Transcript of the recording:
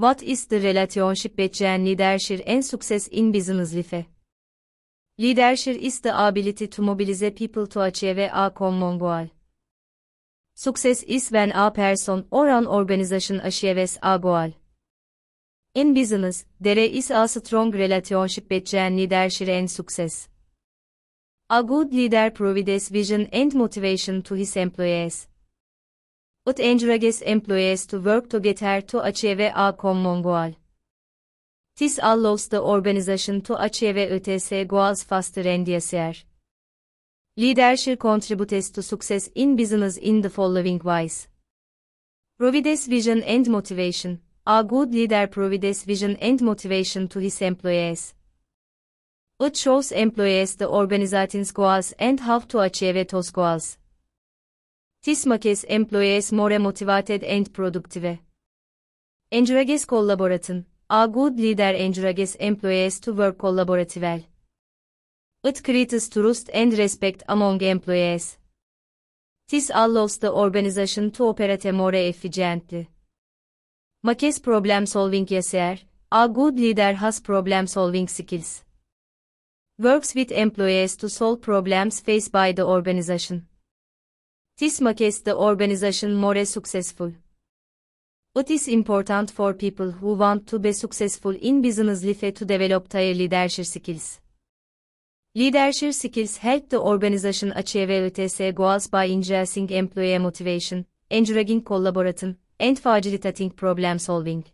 What is the relationship between leadership and success in business life? Leadership is the ability to mobilize people to achieve a common goal. Success is when a person or an organization achieves a goal. In business, there is a strong relationship between leadership and success. A good leader provides vision and motivation to his employees. It encourages employees to work together to achieve a common goal. This allows the organization to achieve its e goals faster and easier. Leadership contributes to success in business in the following ways. Provides vision and motivation. A good leader provides vision and motivation to his employees. It shows employees the organization's goals and how to achieve those goals. This makes employees more motivated and productive. Encourages collaboration. A good leader encourages employees to work collaboratively. It creates trust and respect among employees. This allows the organization to operate more efficiently. Makes problem solving easier. A good leader has problem solving skills. Works with employees to solve problems faced by the organization. This makes the organization more successful. It is important for people who want to be successful in business life to develop their leadership skills. Leadership skills help the organization achieve its goals by increasing employee motivation, encouraging collaboration, and facilitating problem solving.